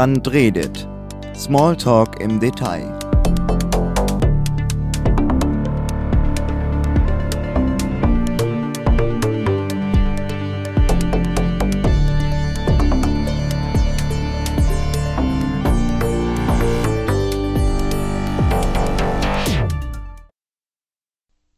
Rand redet. Smalltalk im Detail.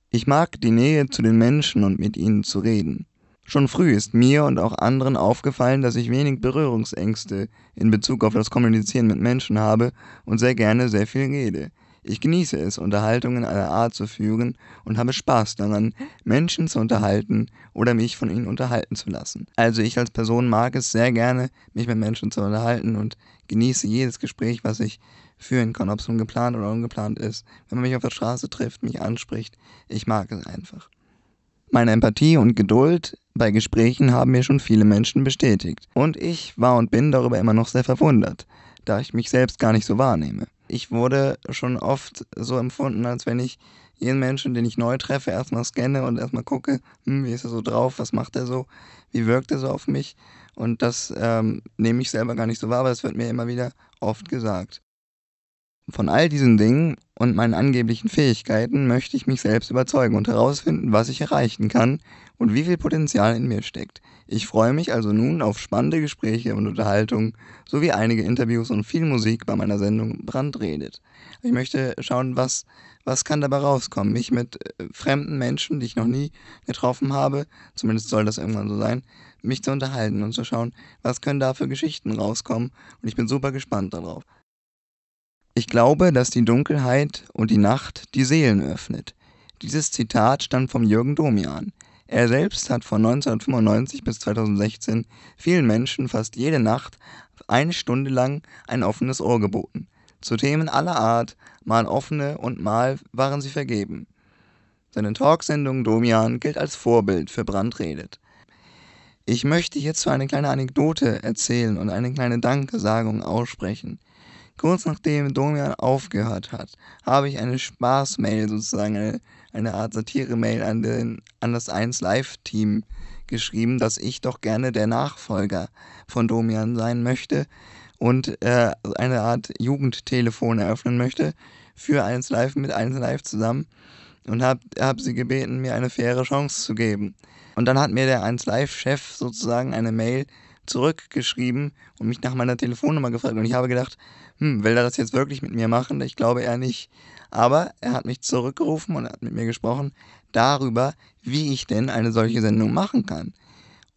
Ich mag die Nähe zu den Menschen und mit ihnen zu reden. Schon früh ist mir und auch anderen aufgefallen, dass ich wenig Berührungsängste in Bezug auf das Kommunizieren mit Menschen habe und sehr gerne sehr viel rede. Ich genieße es, Unterhaltungen aller Art zu führen und habe Spaß daran, Menschen zu unterhalten oder mich von ihnen unterhalten zu lassen. Also ich als Person mag es sehr gerne, mich mit Menschen zu unterhalten und genieße jedes Gespräch, was ich führen kann, ob es nun geplant oder ungeplant ist. Wenn man mich auf der Straße trifft, mich anspricht, ich mag es einfach. Meine Empathie und Geduld bei Gesprächen haben mir schon viele Menschen bestätigt. Und ich war und bin darüber immer noch sehr verwundert, da ich mich selbst gar nicht so wahrnehme. Ich wurde schon oft so empfunden, als wenn ich jeden Menschen, den ich neu treffe, erstmal scanne und erstmal gucke, hm, wie ist er so drauf, was macht er so, wie wirkt er so auf mich. Und das ähm, nehme ich selber gar nicht so wahr, aber es wird mir immer wieder oft gesagt. Von all diesen Dingen und meinen angeblichen Fähigkeiten möchte ich mich selbst überzeugen und herausfinden, was ich erreichen kann und wie viel Potenzial in mir steckt. Ich freue mich also nun auf spannende Gespräche und Unterhaltung sowie einige Interviews und viel Musik bei meiner Sendung Brandredet. Ich möchte schauen, was, was kann dabei rauskommen. Mich mit äh, fremden Menschen, die ich noch nie getroffen habe, zumindest soll das irgendwann so sein, mich zu unterhalten und zu schauen, was können da für Geschichten rauskommen. Und ich bin super gespannt darauf. Ich glaube, dass die Dunkelheit und die Nacht die Seelen öffnet. Dieses Zitat stammt von Jürgen Domian. Er selbst hat von 1995 bis 2016 vielen Menschen fast jede Nacht eine Stunde lang ein offenes Ohr geboten. Zu Themen aller Art, mal offene und mal waren sie vergeben. Seine Talksendung Domian gilt als Vorbild für Brandredet. Ich möchte hierzu eine kleine Anekdote erzählen und eine kleine Dankesagung aussprechen. Kurz nachdem Domian aufgehört hat, habe ich eine Spaßmail, sozusagen eine, eine Art Satire-Mail an, an das 1-Live-Team geschrieben, dass ich doch gerne der Nachfolger von Domian sein möchte und äh, eine Art Jugendtelefon eröffnen möchte für 1Live mit 1Live zusammen und habe hab sie gebeten, mir eine faire Chance zu geben. Und dann hat mir der 1Live-Chef sozusagen eine Mail geschrieben, zurückgeschrieben und mich nach meiner Telefonnummer gefragt. Und ich habe gedacht, hm, will er das jetzt wirklich mit mir machen? Ich glaube eher nicht. Aber er hat mich zurückgerufen und hat mit mir gesprochen darüber, wie ich denn eine solche Sendung machen kann.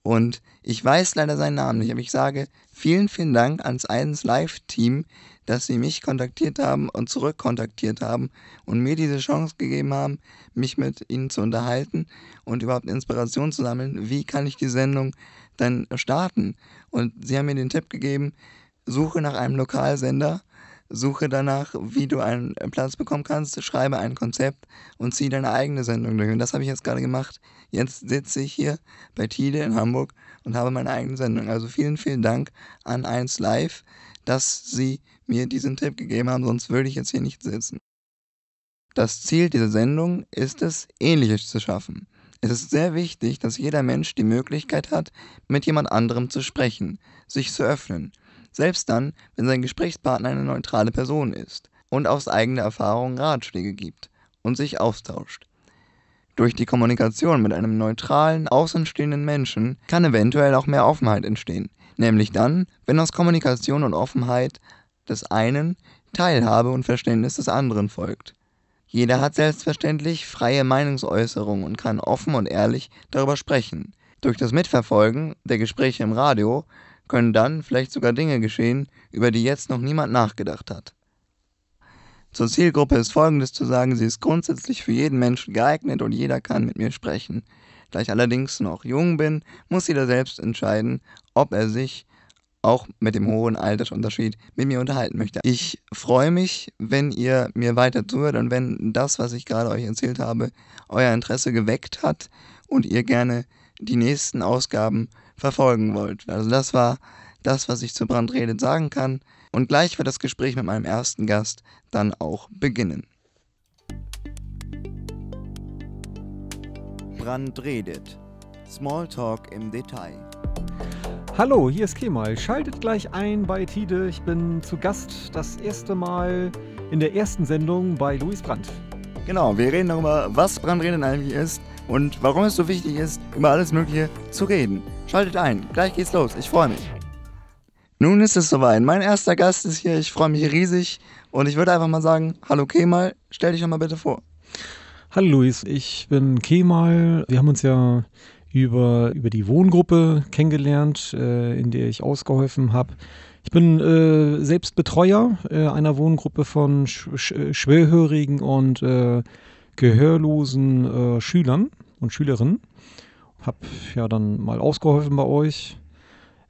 Und ich weiß leider seinen Namen nicht, aber ich sage vielen, vielen Dank ans 1 Live-Team, dass sie mich kontaktiert haben und zurückkontaktiert haben und mir diese Chance gegeben haben, mich mit ihnen zu unterhalten und überhaupt Inspiration zu sammeln. Wie kann ich die Sendung dann starten. Und sie haben mir den Tipp gegeben, suche nach einem Lokalsender, suche danach, wie du einen äh, Platz bekommen kannst, schreibe ein Konzept und zieh deine eigene Sendung durch. Und das habe ich jetzt gerade gemacht. Jetzt sitze ich hier bei Tide in Hamburg und habe meine eigene Sendung. Also vielen, vielen Dank an 1 Live, dass sie mir diesen Tipp gegeben haben, sonst würde ich jetzt hier nicht sitzen. Das Ziel dieser Sendung ist es, Ähnliches zu schaffen. Es ist sehr wichtig, dass jeder Mensch die Möglichkeit hat, mit jemand anderem zu sprechen, sich zu öffnen, selbst dann, wenn sein Gesprächspartner eine neutrale Person ist und aus eigener Erfahrung Ratschläge gibt und sich austauscht. Durch die Kommunikation mit einem neutralen, außenstehenden Menschen kann eventuell auch mehr Offenheit entstehen, nämlich dann, wenn aus Kommunikation und Offenheit des einen Teilhabe und Verständnis des anderen folgt. Jeder hat selbstverständlich freie Meinungsäußerung und kann offen und ehrlich darüber sprechen. Durch das Mitverfolgen der Gespräche im Radio können dann vielleicht sogar Dinge geschehen, über die jetzt noch niemand nachgedacht hat. Zur Zielgruppe ist Folgendes zu sagen, sie ist grundsätzlich für jeden Menschen geeignet und jeder kann mit mir sprechen. Da ich allerdings noch jung bin, muss jeder selbst entscheiden, ob er sich auch mit dem hohen Altersunterschied mit mir unterhalten möchte. Ich freue mich, wenn ihr mir weiter zuhört und wenn das, was ich gerade euch erzählt habe, euer Interesse geweckt hat und ihr gerne die nächsten Ausgaben verfolgen wollt. Also das war das, was ich zu Brandrede sagen kann. Und gleich wird das Gespräch mit meinem ersten Gast dann auch beginnen. Brand redet. Smalltalk im Detail. Hallo, hier ist Kemal. Schaltet gleich ein bei Tide. Ich bin zu Gast das erste Mal in der ersten Sendung bei Luis Brandt. Genau, wir reden darüber, was Brandreden eigentlich ist und warum es so wichtig ist, über alles Mögliche zu reden. Schaltet ein, gleich geht's los. Ich freue mich. Nun ist es soweit. Mein erster Gast ist hier. Ich freue mich riesig und ich würde einfach mal sagen, hallo Kemal, stell dich doch mal bitte vor. Hallo Luis, ich bin Kemal. Wir haben uns ja über, über die Wohngruppe kennengelernt, äh, in der ich ausgeholfen habe. Ich bin äh, selbst Betreuer äh, einer Wohngruppe von sch sch äh, schwerhörigen und äh, gehörlosen äh, Schülern und Schülerinnen. Hab ja dann mal ausgeholfen bei euch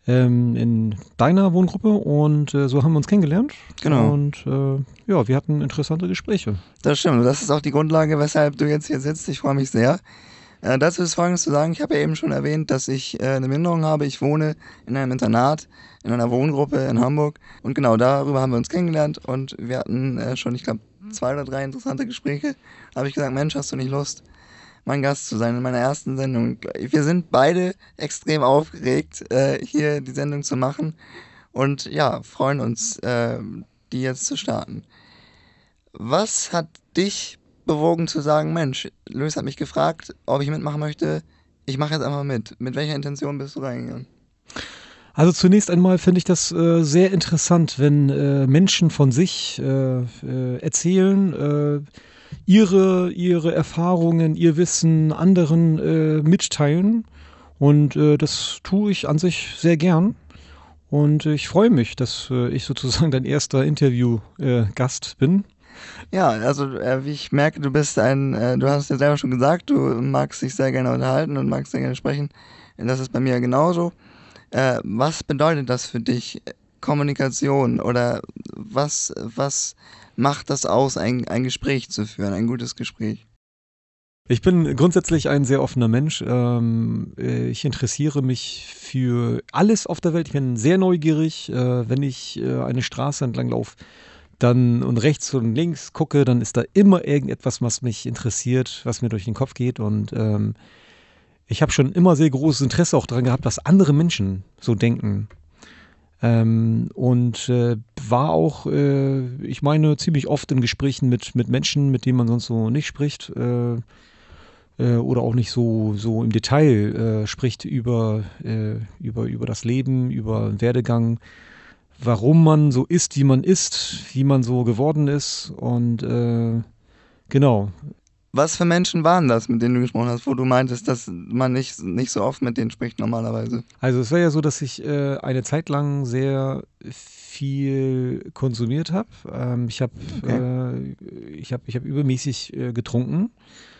ähm, in deiner Wohngruppe und so haben wir uns kennengelernt. Genau. Und ja, wir hatten interessante Gespräche. Das stimmt. Das ist auch die Grundlage, weshalb du jetzt hier sitzt. Ich freue mich sehr. Äh, dazu ist Folgendes zu sagen. Ich habe ja eben schon erwähnt, dass ich äh, eine Minderung habe. Ich wohne in einem Internat, in einer Wohngruppe in Hamburg. Und genau darüber haben wir uns kennengelernt und wir hatten äh, schon, ich glaube, zwei oder drei interessante Gespräche. Da habe ich gesagt, Mensch, hast du nicht Lust, mein Gast zu sein in meiner ersten Sendung? Wir sind beide extrem aufgeregt, äh, hier die Sendung zu machen. Und ja, freuen uns, äh, die jetzt zu starten. Was hat dich bewogen zu sagen, Mensch, Luis hat mich gefragt, ob ich mitmachen möchte. Ich mache jetzt einfach mit. Mit welcher Intention bist du reingegangen? Also zunächst einmal finde ich das äh, sehr interessant, wenn äh, Menschen von sich äh, äh erzählen, äh, ihre, ihre Erfahrungen, ihr Wissen anderen äh, mitteilen. Und das tue ich an sich sehr gern. Und ich freue mich, dass ich sozusagen dein erster Interviewgast bin. Ja, also äh, wie ich merke, du bist ein, äh, du hast ja selber schon gesagt, du magst dich sehr gerne unterhalten und magst sehr gerne sprechen. Das ist bei mir genauso. Äh, was bedeutet das für dich, Kommunikation? Oder was, was macht das aus, ein, ein Gespräch zu führen, ein gutes Gespräch? Ich bin grundsätzlich ein sehr offener Mensch. Ähm, ich interessiere mich für alles auf der Welt. Ich bin sehr neugierig, äh, wenn ich äh, eine Straße entlang laufe dann und rechts und links gucke, dann ist da immer irgendetwas, was mich interessiert, was mir durch den Kopf geht. Und ähm, ich habe schon immer sehr großes Interesse auch daran gehabt, was andere Menschen so denken. Ähm, und äh, war auch, äh, ich meine, ziemlich oft in Gesprächen mit, mit Menschen, mit denen man sonst so nicht spricht. Äh, äh oder auch nicht so, so im Detail äh, spricht über, äh, über, über das Leben, über Werdegang warum man so ist, wie man ist, wie man so geworden ist und äh, genau. Was für Menschen waren das, mit denen du gesprochen hast, wo du meintest, dass man nicht, nicht so oft mit denen spricht normalerweise? Also es war ja so, dass ich äh, eine Zeit lang sehr viel konsumiert habe. Ähm, ich habe okay. äh, ich hab, ich hab übermäßig äh, getrunken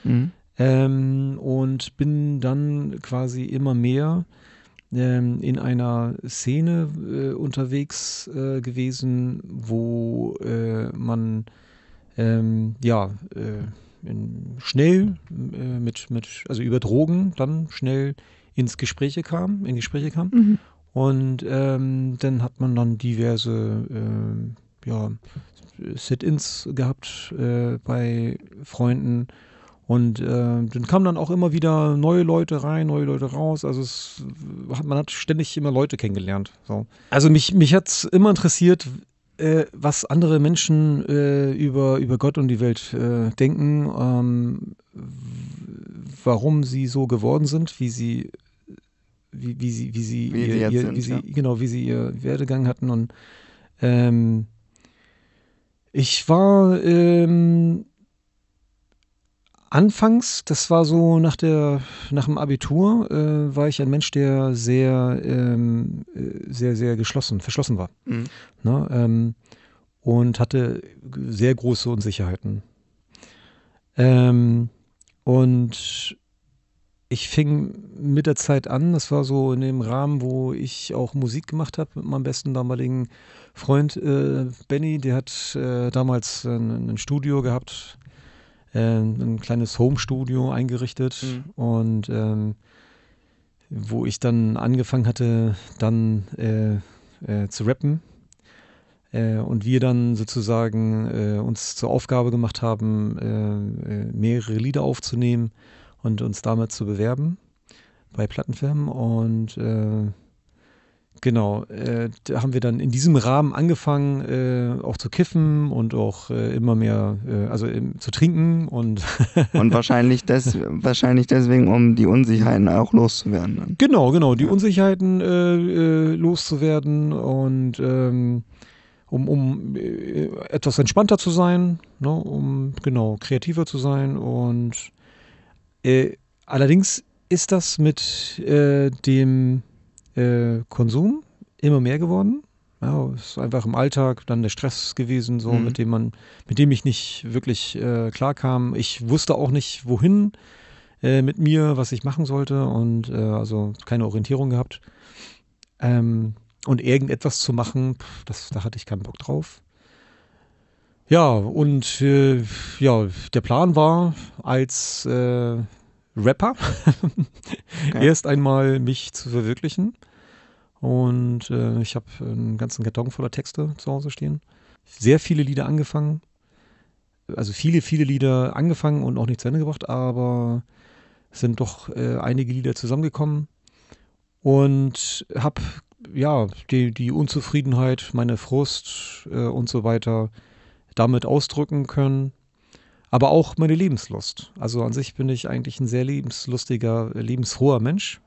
mhm. ähm, und bin dann quasi immer mehr ähm, in einer Szene äh, unterwegs äh, gewesen, wo äh, man ähm, ja äh, schnell äh, mit, mit, also über Drogen dann schnell ins Gespräche kam, in Gespräche kam. Mhm. Und ähm, dann hat man dann diverse ja, Sit-ins gehabt bei Freunden und äh, dann kamen dann auch immer wieder neue Leute rein, neue Leute raus. Also es, man hat ständig immer Leute kennengelernt. So. Also mich, mich hat es immer interessiert, äh, was andere Menschen äh, über, über Gott und die Welt äh, denken, ähm, warum sie so geworden sind, wie sie wie, wie sie, wie sie, wie ihr, ihr sind, wie sie ja. genau, wie sie ihr Werdegang hatten. Und ähm, ich war ähm, Anfangs, das war so nach, der, nach dem Abitur, äh, war ich ein Mensch, der sehr, ähm, äh, sehr, sehr geschlossen, verschlossen war. Mhm. Na, ne, ähm, und hatte sehr große Unsicherheiten. Ähm, und ich fing mit der Zeit an, das war so in dem Rahmen, wo ich auch Musik gemacht habe mit meinem besten damaligen Freund äh, Benny, der hat äh, damals ein, ein Studio gehabt ähm, ein kleines Home-Studio eingerichtet mhm. und ähm, wo ich dann angefangen hatte, dann äh, äh, zu rappen. Äh, und wir dann sozusagen äh, uns zur Aufgabe gemacht haben, äh, mehrere Lieder aufzunehmen und uns damit zu bewerben bei Plattenfirmen. Und Genau, äh, da haben wir dann in diesem Rahmen angefangen, äh, auch zu kiffen und auch äh, immer mehr, äh, also ähm, zu trinken und und wahrscheinlich des, wahrscheinlich deswegen, um die Unsicherheiten auch loszuwerden. Dann. Genau, genau, die ja. Unsicherheiten äh, äh, loszuwerden und ähm, um, um etwas entspannter zu sein, ne, um genau kreativer zu sein und allerdings ist das mit dem äh, Konsum immer mehr geworden. Ja, es ist einfach im Alltag dann der Stress gewesen, so mhm. mit dem man, mit dem ich nicht wirklich äh, klarkam. Ich wusste auch nicht, wohin äh, mit mir, was ich machen sollte und äh, also keine Orientierung gehabt. Ähm, und irgendetwas zu machen, das, da hatte ich keinen Bock drauf. Ja, und äh, ja, der Plan war, als äh, Rapper. okay. Erst einmal mich zu verwirklichen. Und äh, ich habe einen ganzen Karton voller Texte zu Hause stehen. Sehr viele Lieder angefangen. Also viele, viele Lieder angefangen und auch nicht zu Ende gebracht, aber es sind doch äh, einige Lieder zusammengekommen. Und habe ja die, die Unzufriedenheit, meine Frust äh, und so weiter damit ausdrücken können aber auch meine Lebenslust. Also an sich bin ich eigentlich ein sehr lebenslustiger, lebensfroher Mensch.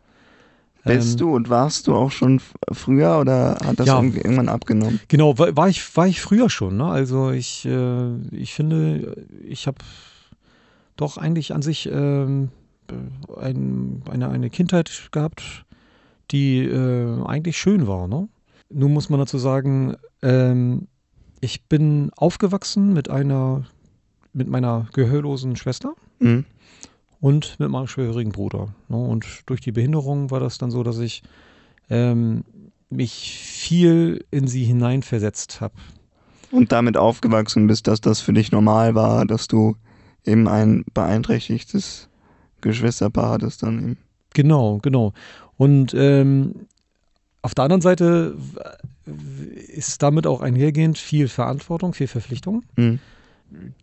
Bist ähm, du und warst du auch schon früher oder hat das ja, irgendwann abgenommen? Genau, war, ich, war ich früher schon. Ne? Also ich, äh, ich finde, ich habe doch eigentlich an sich ähm, ein, eine, eine Kindheit gehabt, die äh, eigentlich schön war. Ne? Nun muss man dazu sagen, ähm, ich bin aufgewachsen mit einer mit meiner gehörlosen Schwester mhm. und mit meinem schwerhörigen Bruder. Ne? Und durch die Behinderung war das dann so, dass ich ähm, mich viel in sie hineinversetzt habe. Und damit aufgewachsen bist, dass das für dich normal war, dass du eben ein beeinträchtigtes Geschwisterpaar hattest dann eben. Genau, genau. Und ähm, auf der anderen Seite ist damit auch einhergehend viel Verantwortung, viel Verpflichtung. Mhm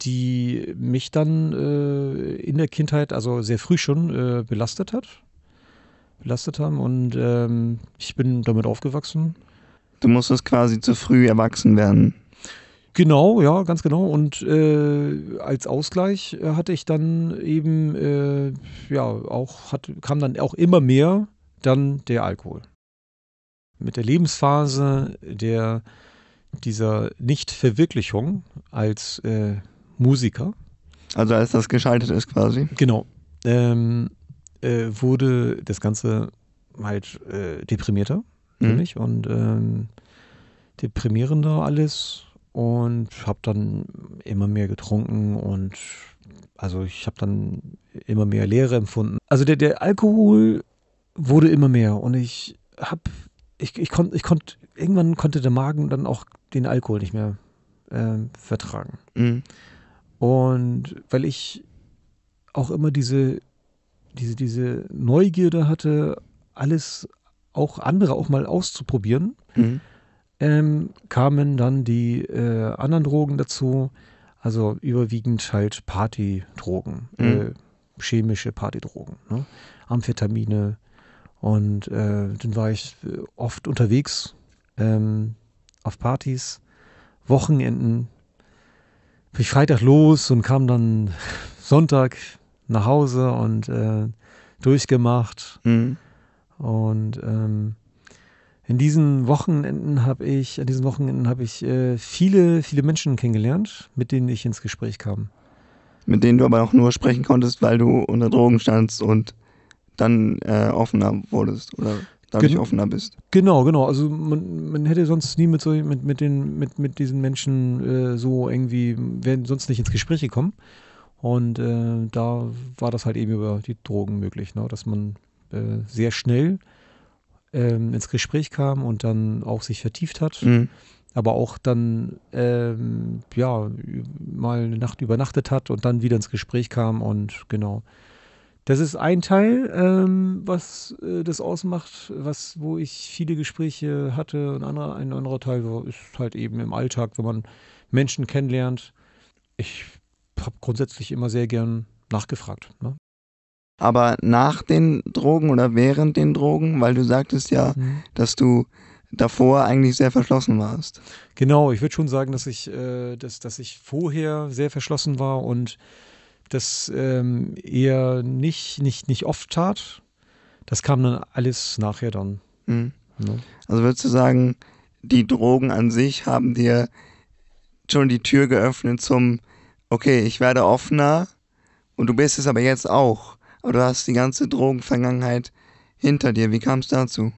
die mich dann äh, in der Kindheit, also sehr früh schon, äh, belastet hat. Belastet haben und ähm, ich bin damit aufgewachsen. Du musstest quasi zu früh erwachsen werden. Genau, ja, ganz genau. Und äh, als Ausgleich hatte ich dann eben, äh, ja, auch, hat, kam dann auch immer mehr dann der Alkohol. Mit der Lebensphase, der dieser Nichtverwirklichung als äh, Musiker. Also als das geschaltet ist quasi. Genau. Ähm, äh, wurde das Ganze halt äh, deprimierter für mhm. mich und ähm, deprimierender alles und habe dann immer mehr getrunken und also ich habe dann immer mehr Leere empfunden. Also der, der Alkohol wurde immer mehr und ich habe ich, ich konnte, ich konnt, irgendwann konnte der Magen dann auch den Alkohol nicht mehr äh, vertragen. Mhm. Und weil ich auch immer diese, diese, diese Neugierde hatte, alles auch andere auch mal auszuprobieren, mhm. ähm, kamen dann die äh, anderen Drogen dazu. Also überwiegend halt Partydrogen, mhm. äh, chemische Partydrogen, ne? Amphetamine, und äh, dann war ich äh, oft unterwegs ähm, auf Partys, Wochenenden. Bin ich Freitag los und kam dann Sonntag nach Hause und äh, durchgemacht. Mhm. Und ähm, in diesen Wochenenden habe ich, an diesen Wochenenden habe ich äh, viele, viele Menschen kennengelernt, mit denen ich ins Gespräch kam. Mit denen du aber auch nur sprechen konntest, weil du unter Drogen standst und dann äh, offener wurdest oder dadurch Gen offener bist. Genau, genau. Also man, man hätte sonst nie mit, so, mit, mit, den, mit, mit diesen Menschen äh, so irgendwie, wären sonst nicht ins Gespräch gekommen. Und äh, da war das halt eben über die Drogen möglich, ne? dass man äh, sehr schnell ähm, ins Gespräch kam und dann auch sich vertieft hat. Mhm aber auch dann ähm, ja mal eine Nacht übernachtet hat und dann wieder ins Gespräch kam und genau das ist ein Teil, ähm, was äh, das ausmacht, was, wo ich viele Gespräche hatte. Ein anderer, ein anderer Teil ist halt eben im Alltag, wenn man Menschen kennenlernt. Ich habe grundsätzlich immer sehr gern nachgefragt. Ne? Aber nach den Drogen oder während den Drogen, weil du sagtest ja, mhm. dass du davor eigentlich sehr verschlossen warst. Genau, ich würde schon sagen, dass ich, äh, dass, dass ich vorher sehr verschlossen war und das ähm, er nicht, nicht, nicht oft tat. Das kam dann alles nachher dann. Mhm. Ja. Ne? Also würdest du sagen, die Drogen an sich haben dir schon die Tür geöffnet zum, okay, ich werde offener und du bist es aber jetzt auch. Aber du hast die ganze Drogenvergangenheit hinter dir. Wie kam es dazu?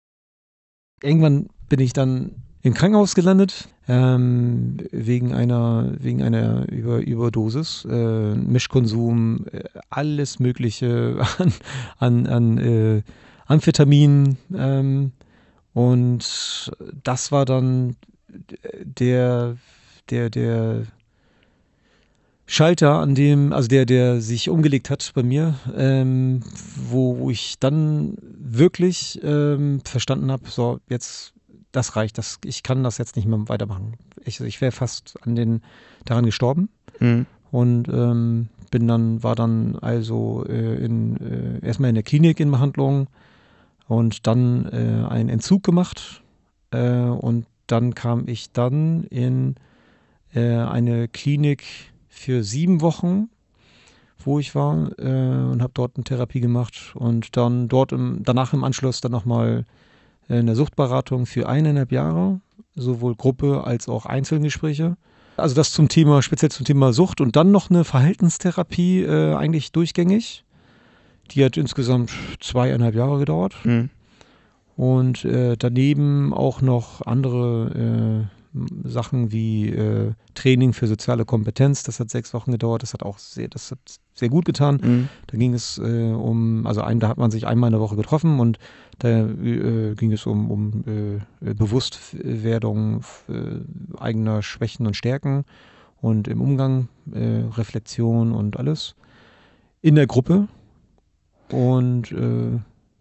Irgendwann bin ich dann im Krankenhaus gelandet, ähm, wegen einer, wegen einer Über Überdosis, äh, Mischkonsum, äh, alles Mögliche an, an, an äh, Amphetamin. Ähm, und das war dann der, der, der Schalter, an dem, also der, der sich umgelegt hat bei mir, ähm, wo, wo ich dann wirklich ähm, verstanden habe, so, jetzt das reicht, das, ich kann das jetzt nicht mehr weitermachen. Ich, ich wäre fast an den, daran gestorben mhm. und ähm, bin dann, war dann also äh, in, äh, erstmal in der Klinik in Behandlung und dann äh, einen Entzug gemacht äh, und dann kam ich dann in äh, eine Klinik für sieben Wochen, wo ich war äh, und habe dort eine Therapie gemacht und dann dort im, danach im Anschluss dann nochmal mal äh, in der Suchtberatung für eineinhalb Jahre, sowohl Gruppe als auch Einzelgespräche. Also das zum Thema, speziell zum Thema Sucht und dann noch eine Verhaltenstherapie äh, eigentlich durchgängig. Die hat insgesamt zweieinhalb Jahre gedauert. Mhm. Und äh, daneben auch noch andere äh, Sachen wie äh, Training für soziale Kompetenz, das hat sechs Wochen gedauert, das hat auch sehr, das hat sehr gut getan. Mhm. Da ging es äh, um, also ein, da hat man sich einmal in der Woche getroffen und da äh, ging es um, um äh, Bewusstwerdung äh, eigener Schwächen und Stärken und im Umgang, äh, Reflexion und alles. In der Gruppe. Und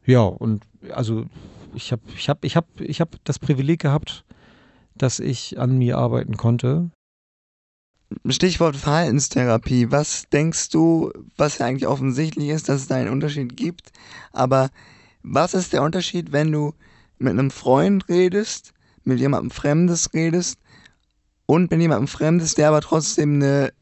ja, und also ich habe ich hab, ich hab, ich hab das Privileg gehabt, dass ich an mir arbeiten konnte. Stichwort Verhaltenstherapie. Was denkst du, was ja eigentlich offensichtlich ist, dass es da einen Unterschied gibt? Aber was ist der Unterschied, wenn du mit einem Freund redest, mit jemandem Fremdes redest und mit jemandem Fremdes, der aber trotzdem eine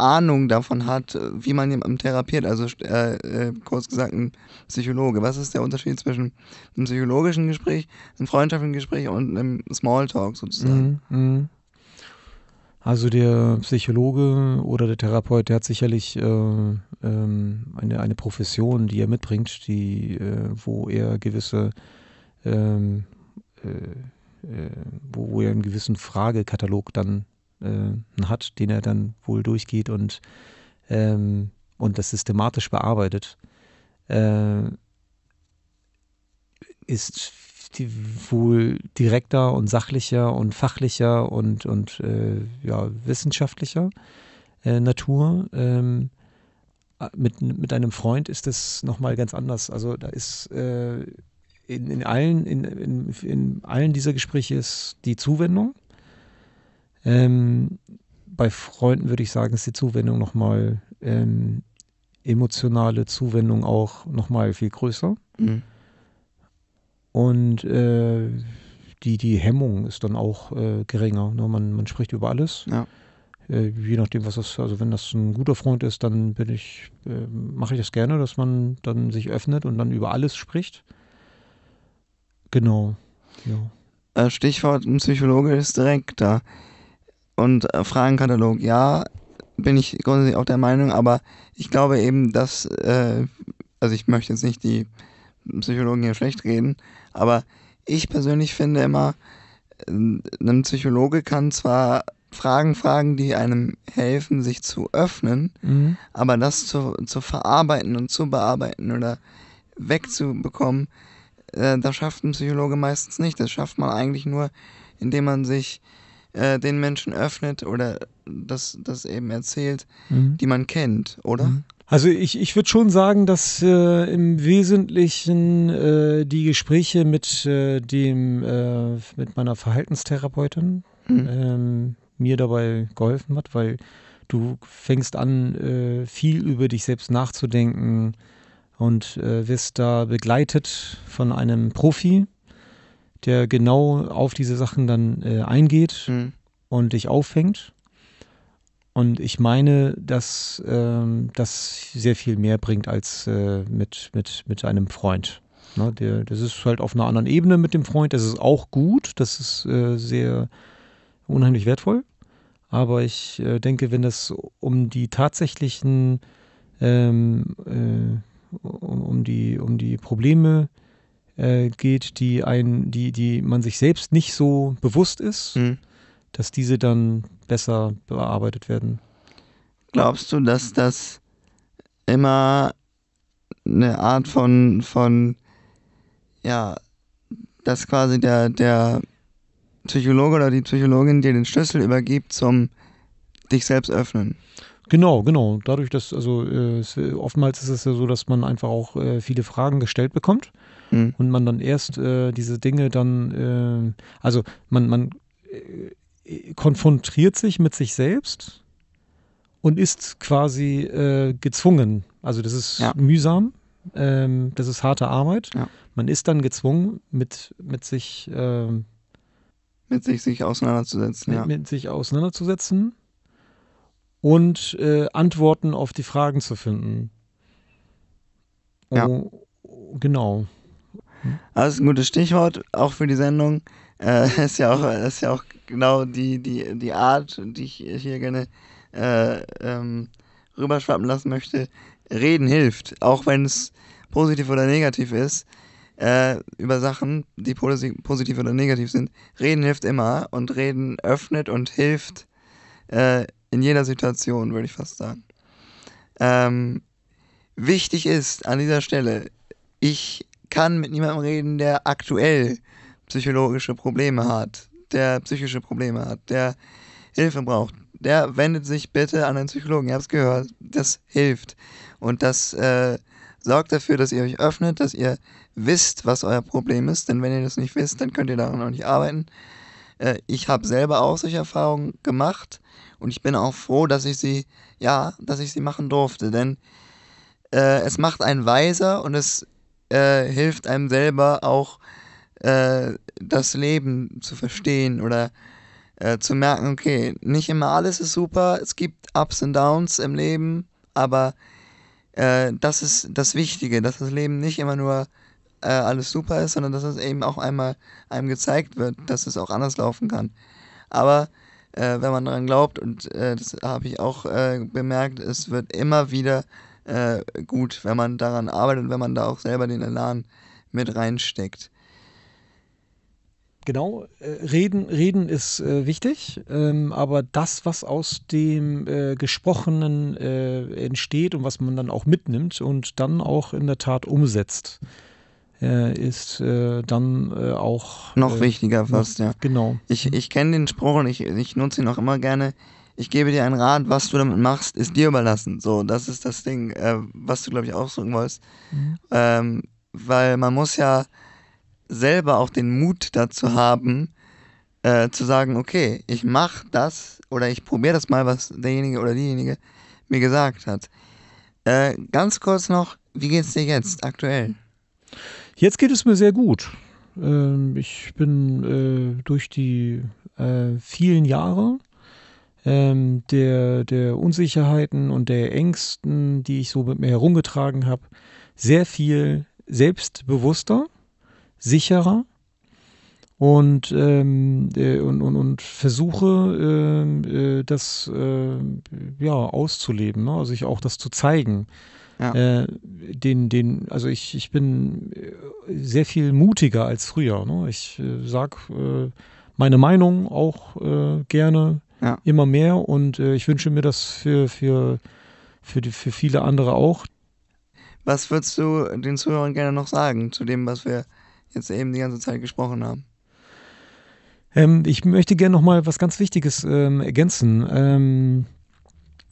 Ahnung davon hat, äh, wie man jemanden therapiert, also äh, äh, kurz gesagt ein Psychologe. Was ist der Unterschied zwischen einem psychologischen Gespräch, einem freundschaftlichen Gespräch und einem Smalltalk sozusagen? Mm, mm. Also der Psychologe oder der Therapeut, der hat sicherlich äh, ähm, eine, eine Profession, die er mitbringt, die, äh, wo er gewisse ähm, äh, wo, wo er einen gewissen Fragekatalog dann äh, hat, den er dann wohl durchgeht und, ähm, und das systematisch bearbeitet, äh, ist die, wohl direkter und sachlicher und fachlicher und, und äh, ja, wissenschaftlicher äh, Natur. Ähm, mit, mit einem Freund ist das nochmal ganz anders. Also da ist äh, in, in, allen, in, in, in allen dieser Gespräche ist die Zuwendung ähm, bei Freunden würde ich sagen, ist die Zuwendung nochmal, ähm, emotionale Zuwendung auch nochmal viel größer. Mhm. Und äh, die, die Hemmung ist dann auch äh, geringer. Ne? Man, man spricht über alles. Ja. Äh, je nachdem, was das, also wenn das ein guter Freund ist, dann bin ich, äh, mache ich das gerne, dass man dann sich öffnet und dann über alles spricht. Genau. Ja. Äh, Stichwort ein Psychologe ist direkt da und äh, Fragenkatalog, ja, bin ich grundsätzlich auch der Meinung, aber ich glaube eben, dass, äh, also ich möchte jetzt nicht die Psychologen hier schlecht reden, aber ich persönlich finde immer, äh, ein Psychologe kann zwar Fragen fragen, die einem helfen, sich zu öffnen, mhm. aber das zu, zu verarbeiten und zu bearbeiten oder wegzubekommen, äh, das schafft ein Psychologe meistens nicht. Das schafft man eigentlich nur, indem man sich äh, den Menschen öffnet oder das, das eben erzählt, mhm. die man kennt, oder? Mhm. Also ich, ich würde schon sagen, dass äh, im Wesentlichen äh, die Gespräche mit äh, dem äh, mit meiner Verhaltenstherapeutin mhm. ähm, mir dabei geholfen hat, weil du fängst an, äh, viel über dich selbst nachzudenken und wirst da begleitet von einem Profi, der genau auf diese Sachen dann äh, eingeht mhm. und dich auffängt. Und ich meine, dass ähm, das sehr viel mehr bringt als äh, mit, mit, mit einem Freund. Ne? Der, das ist halt auf einer anderen Ebene mit dem Freund. Das ist auch gut. Das ist äh, sehr unheimlich wertvoll. Aber ich äh, denke, wenn das um die tatsächlichen, ähm, äh, um, um, die, um die Probleme geht, äh, geht, die ein, die, die man sich selbst nicht so bewusst ist, mhm. dass diese dann besser bearbeitet werden. Glaubst du, dass das immer eine Art von, von ja, dass quasi der, der Psychologe oder die Psychologin dir den Schlüssel übergibt zum dich selbst öffnen? Genau, genau. Dadurch, dass, also äh, oftmals ist es ja so, dass man einfach auch äh, viele Fragen gestellt bekommt mhm. und man dann erst äh, diese Dinge dann, äh, also man, man äh, äh konfrontiert sich mit sich selbst und ist quasi äh, gezwungen. Also das ist ja. mühsam, ähm, das ist harte Arbeit. Ja. Man ist dann gezwungen, mit, mit sich äh, mit sich, sich auseinanderzusetzen. Mit, ja. mit sich auseinanderzusetzen und äh, Antworten auf die Fragen zu finden. Ja. Oh, genau. Aber ist ein gutes Stichwort, auch für die Sendung. Äh, ist, ja auch, ist ja auch genau die, die, die Art, die ich hier gerne äh, ähm, rüberschwappen lassen möchte. Reden hilft, auch wenn es positiv oder negativ ist, äh, über Sachen, die positiv oder negativ sind. Reden hilft immer und Reden öffnet und hilft äh, in jeder Situation, würde ich fast sagen. Ähm, wichtig ist an dieser Stelle, ich kann mit niemandem reden, der aktuell psychologische Probleme hat, der psychische Probleme hat, der Hilfe braucht. Der wendet sich bitte an einen Psychologen. Ihr habt es gehört, das hilft. Und das äh, sorgt dafür, dass ihr euch öffnet, dass ihr wisst, was euer Problem ist. Denn wenn ihr das nicht wisst, dann könnt ihr daran auch nicht arbeiten. Äh, ich habe selber auch solche Erfahrungen gemacht und ich bin auch froh, dass ich sie, ja, dass ich sie machen durfte. Denn äh, es macht einen weiser und es äh, hilft einem selber auch äh, das Leben zu verstehen oder äh, zu merken, okay, nicht immer alles ist super, es gibt Ups und Downs im Leben, aber äh, das ist das Wichtige, dass das Leben nicht immer nur äh, alles super ist, sondern dass es eben auch einmal einem gezeigt wird, dass es auch anders laufen kann. Aber wenn man daran glaubt, und das habe ich auch bemerkt, es wird immer wieder äh, gut, wenn man daran arbeitet und wenn man da auch selber den Elan mit reinsteckt. Genau, äh, reden, reden ist äh, wichtig, ähm, aber das, was aus dem äh, Gesprochenen äh, entsteht und was man dann auch mitnimmt und dann auch in der Tat umsetzt, äh, ist äh, dann äh, auch. Noch äh, wichtiger fast, noch, ja. Genau. Ich, ich kenne den Spruch und ich, ich nutze ihn auch immer gerne ich gebe dir einen Rat, was du damit machst, ist dir überlassen. So, das ist das Ding, äh, was du, glaube ich, ausdrücken wolltest. Mhm. Ähm, weil man muss ja selber auch den Mut dazu haben, äh, zu sagen, okay, ich mache das oder ich probiere das mal, was derjenige oder diejenige mir gesagt hat. Äh, ganz kurz noch, wie geht es dir jetzt aktuell? Jetzt geht es mir sehr gut. Ähm, ich bin äh, durch die äh, vielen Jahre ähm, der, der Unsicherheiten und der Ängsten, die ich so mit mir herumgetragen habe, sehr viel selbstbewusster, sicherer und, ähm, äh, und, und, und versuche, äh, äh, das äh, ja, auszuleben, ne? also ich auch das zu zeigen. Ja. Äh, den, den, also ich, ich bin sehr viel mutiger als früher. Ne? Ich sage meine Meinung auch gerne ja. Immer mehr und äh, ich wünsche mir das für, für, für, die, für viele andere auch. Was würdest du den Zuhörern gerne noch sagen zu dem, was wir jetzt eben die ganze Zeit gesprochen haben? Ähm, ich möchte gerne noch mal was ganz Wichtiges ähm, ergänzen. Ähm,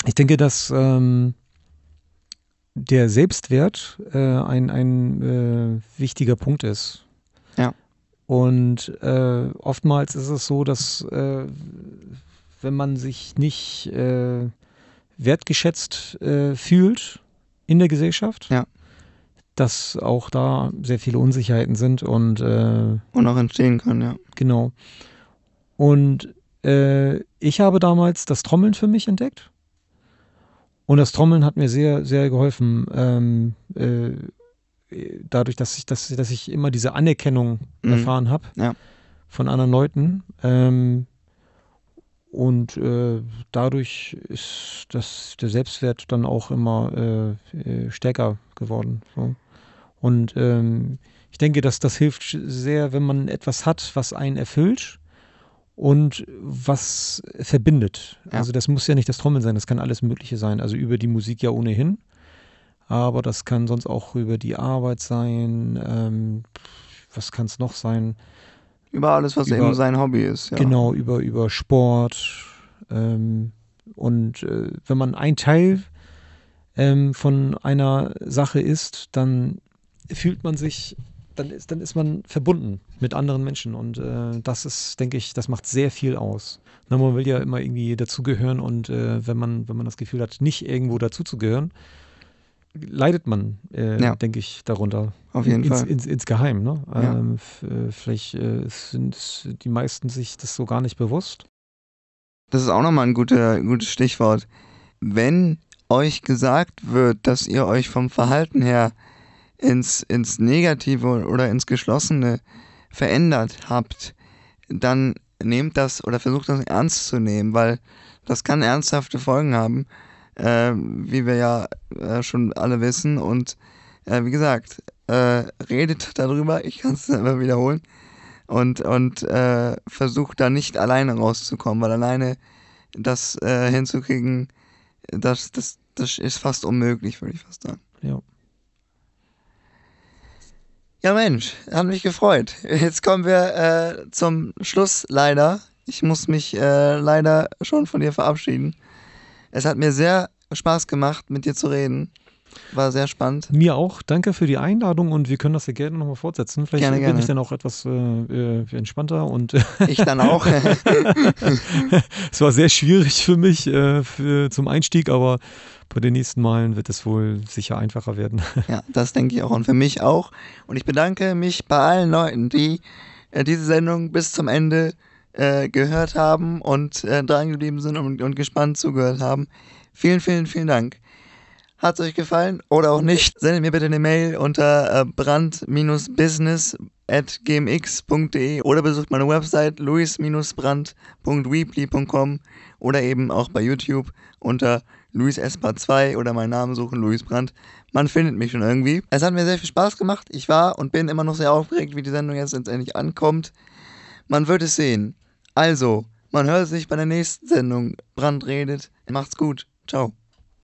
ich denke, dass ähm, der Selbstwert äh, ein, ein äh, wichtiger Punkt ist. Ja. Und äh, oftmals ist es so, dass äh, wenn man sich nicht äh, wertgeschätzt äh, fühlt in der Gesellschaft. Ja. Dass auch da sehr viele Unsicherheiten sind und. Äh, und auch entstehen können, ja. Genau. Und äh, ich habe damals das Trommeln für mich entdeckt. Und das Trommeln hat mir sehr, sehr geholfen. Ähm, äh, dadurch, dass ich, dass, dass ich immer diese Anerkennung mhm. erfahren habe ja. von anderen Leuten, ähm, und äh, dadurch ist das, der Selbstwert dann auch immer äh, äh, stärker geworden. So. Und ähm, ich denke, dass das hilft sehr, wenn man etwas hat, was einen erfüllt und was verbindet. Ja. Also das muss ja nicht das Trommeln sein, das kann alles Mögliche sein. Also über die Musik ja ohnehin, aber das kann sonst auch über die Arbeit sein. Ähm, was kann es noch sein? Über alles, was über, eben sein Hobby ist. Ja. Genau, über, über Sport. Ähm, und äh, wenn man ein Teil ähm, von einer Sache ist, dann fühlt man sich, dann ist, dann ist man verbunden mit anderen Menschen. Und äh, das ist, denke ich, das macht sehr viel aus. Na, man will ja immer irgendwie dazugehören und äh, wenn, man, wenn man das Gefühl hat, nicht irgendwo dazuzugehören, leidet man, äh, ja. denke ich, darunter. Auf jeden ins, Fall. Ins, ins Geheim. Ne? Ja. Ähm, äh, vielleicht äh, sind die meisten sich das so gar nicht bewusst. Das ist auch nochmal ein guter, gutes Stichwort. Wenn euch gesagt wird, dass ihr euch vom Verhalten her ins, ins Negative oder ins Geschlossene verändert habt, dann nehmt das oder versucht das ernst zu nehmen, weil das kann ernsthafte Folgen haben äh, wie wir ja äh, schon alle wissen. Und äh, wie gesagt, äh, redet darüber, ich kann es immer wiederholen. Und, und äh, versucht da nicht alleine rauszukommen, weil alleine das äh, hinzukriegen, das, das, das ist fast unmöglich, würde ich fast sagen. Ja. Ja, Mensch, hat mich gefreut. Jetzt kommen wir zum Schluss leider. Ich muss mich leider schon von dir verabschieden. Es hat mir sehr Spaß gemacht, mit dir zu reden. War sehr spannend. Mir auch. Danke für die Einladung und wir können das ja gerne nochmal fortsetzen. Vielleicht gerne, bin gerne. ich dann auch etwas äh, äh entspannter und. ich dann auch. es war sehr schwierig für mich äh, für, zum Einstieg, aber bei den nächsten Malen wird es wohl sicher einfacher werden. ja, das denke ich auch und für mich auch. Und ich bedanke mich bei allen Leuten, die äh, diese Sendung bis zum Ende äh, gehört haben und äh, dran geblieben sind und, und gespannt zugehört haben. Vielen, vielen, vielen Dank. Hat es euch gefallen oder auch nicht? Sendet mir bitte eine Mail unter äh, brand-business.gmx.de oder besucht meine Website louis brandweeblycom oder eben auch bei YouTube unter Luis Espa 2 oder meinen Namen suchen, Luis Brandt. Man findet mich schon irgendwie. Es hat mir sehr viel Spaß gemacht. Ich war und bin immer noch sehr aufgeregt, wie die Sendung jetzt letztendlich ankommt. Man wird es sehen. Also, man hört sich bei der nächsten Sendung. Brand redet. Macht's gut. Ciao.